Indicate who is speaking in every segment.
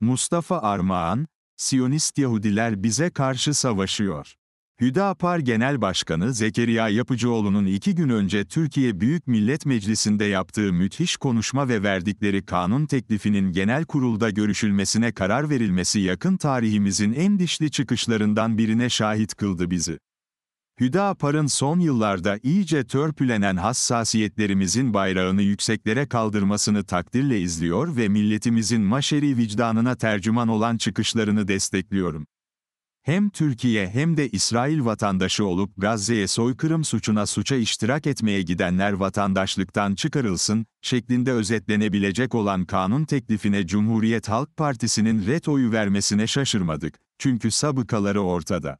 Speaker 1: Mustafa Armağan, Siyonist Yahudiler bize karşı savaşıyor. Hüdapar Genel Başkanı Zekeriya Yapıcıoğlu'nun iki gün önce Türkiye Büyük Millet Meclisi'nde yaptığı müthiş konuşma ve verdikleri kanun teklifinin genel kurulda görüşülmesine karar verilmesi yakın tarihimizin en dişli çıkışlarından birine şahit kıldı bizi. Hüdapar'ın son yıllarda iyice törpülenen hassasiyetlerimizin bayrağını yükseklere kaldırmasını takdirle izliyor ve milletimizin maşeri vicdanına tercüman olan çıkışlarını destekliyorum. Hem Türkiye hem de İsrail vatandaşı olup Gazze'ye soykırım suçuna suça iştirak etmeye gidenler vatandaşlıktan çıkarılsın, şeklinde özetlenebilecek olan kanun teklifine Cumhuriyet Halk Partisi'nin ret oyu vermesine şaşırmadık, çünkü sabıkaları ortada.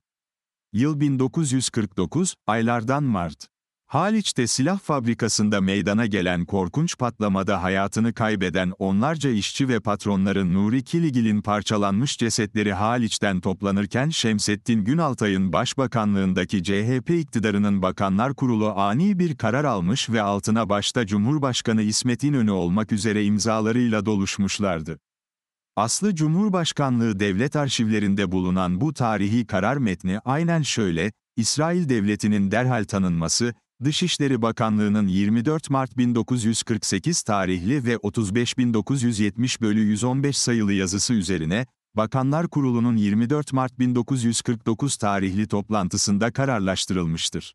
Speaker 1: Yıl 1949, aylardan Mart. Haliç'te silah fabrikasında meydana gelen korkunç patlamada hayatını kaybeden onlarca işçi ve patronların Nuri Kiligil'in parçalanmış cesetleri Haliç'ten toplanırken Şemsettin Günaltay'ın başbakanlığındaki CHP iktidarının Bakanlar Kurulu ani bir karar almış ve altına başta Cumhurbaşkanı İsmet İnönü olmak üzere imzalarıyla doluşmuşlardı. Aslı Cumhurbaşkanlığı Devlet Arşivlerinde bulunan bu tarihi karar metni aynen şöyle, İsrail Devleti'nin derhal tanınması, Dışişleri Bakanlığı'nın 24 Mart 1948 tarihli ve 35.970 bölü 115 sayılı yazısı üzerine, Bakanlar Kurulu'nun 24 Mart 1949 tarihli toplantısında kararlaştırılmıştır.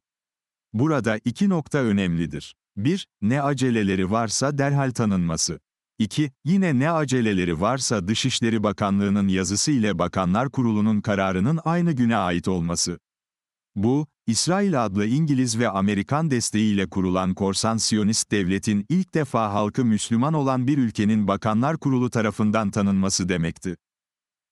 Speaker 1: Burada iki nokta önemlidir. 1. Ne aceleleri varsa derhal tanınması. 2. Yine ne aceleleri varsa Dışişleri Bakanlığı'nın yazısı ile Bakanlar Kurulu'nun kararının aynı güne ait olması. Bu, İsrail adlı İngiliz ve Amerikan desteğiyle kurulan korsan Siyonist devletin ilk defa halkı Müslüman olan bir ülkenin Bakanlar Kurulu tarafından tanınması demekti.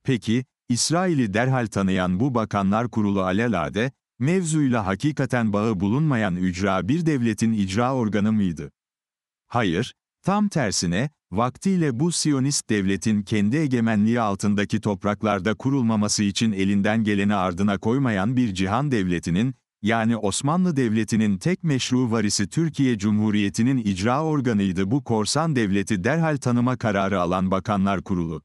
Speaker 1: Peki, İsrail'i derhal tanıyan bu Bakanlar Kurulu alelade, mevzuyla hakikaten bağı bulunmayan ücra bir devletin icra organı mıydı? Hayır, Tam tersine, vaktiyle bu Siyonist devletin kendi egemenliği altındaki topraklarda kurulmaması için elinden geleni ardına koymayan bir cihan devletinin, yani Osmanlı Devleti'nin tek meşru varisi Türkiye Cumhuriyeti'nin icra organıydı bu korsan devleti derhal tanıma kararı alan Bakanlar Kurulu.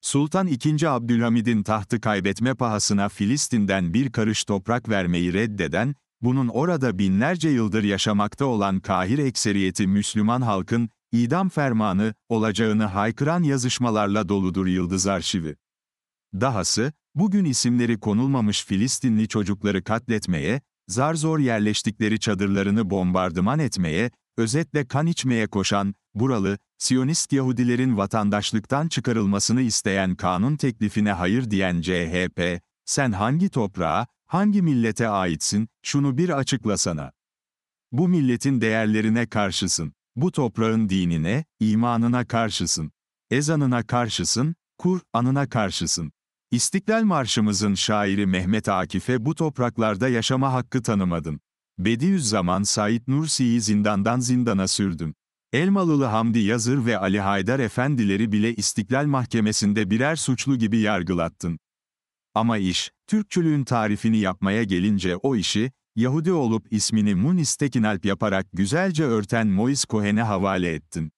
Speaker 1: Sultan II. Abdülhamid'in tahtı kaybetme pahasına Filistin'den bir karış toprak vermeyi reddeden, bunun orada binlerce yıldır yaşamakta olan Kahir ekseriyeti Müslüman halkın, idam fermanı, olacağını haykıran yazışmalarla doludur Yıldız Arşivi. Dahası, bugün isimleri konulmamış Filistinli çocukları katletmeye, zar zor yerleştikleri çadırlarını bombardıman etmeye, özetle kan içmeye koşan, buralı, Siyonist Yahudilerin vatandaşlıktan çıkarılmasını isteyen kanun teklifine hayır diyen CHP, sen hangi toprağa, hangi millete aitsin, şunu bir açıklasana. Bu milletin değerlerine karşısın. Bu toprağın dinine, imanına karşısın. Ezanına karşısın, Kur'an'ına karşısın. İstiklal Marşımızın şairi Mehmet Akif'e bu topraklarda yaşama hakkı tanımadın. Bediüzzaman Said Nursi'yi zindandan zindana sürdün. Elmalılı Hamdi Yazır ve Ali Haydar Efendileri bile İstiklal Mahkemesi'nde birer suçlu gibi yargılattın. Ama iş, Türkçülüğün tarifini yapmaya gelince o işi, Yahudi olup ismini Munis Tekinalp yaparak güzelce örten Mois Kohen'e havale ettin.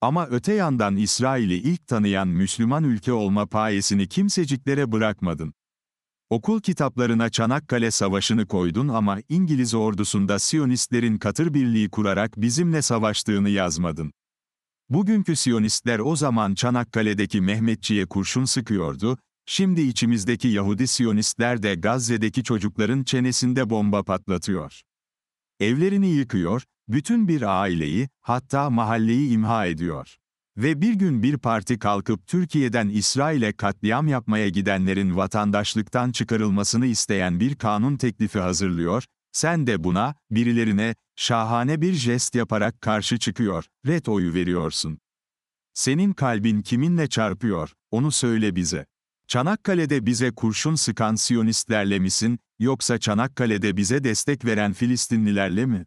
Speaker 1: Ama öte yandan İsrail'i ilk tanıyan Müslüman ülke olma payesini kimseciklere bırakmadın. Okul kitaplarına Çanakkale Savaşı'nı koydun ama İngiliz ordusunda Siyonistlerin katır birliği kurarak bizimle savaştığını yazmadın. Bugünkü Siyonistler o zaman Çanakkale'deki Mehmetçi'ye kurşun sıkıyordu, Şimdi içimizdeki Yahudi Siyonistler de Gazze'deki çocukların çenesinde bomba patlatıyor. Evlerini yıkıyor, bütün bir aileyi, hatta mahalleyi imha ediyor. Ve bir gün bir parti kalkıp Türkiye'den İsrail'e katliam yapmaya gidenlerin vatandaşlıktan çıkarılmasını isteyen bir kanun teklifi hazırlıyor, sen de buna, birilerine, şahane bir jest yaparak karşı çıkıyor, ret oyu veriyorsun. Senin kalbin kiminle çarpıyor, onu söyle bize. Çanakkale'de bize kurşun sıkan Siyonistlerle misin, yoksa Çanakkale'de bize destek veren Filistinlilerle mi?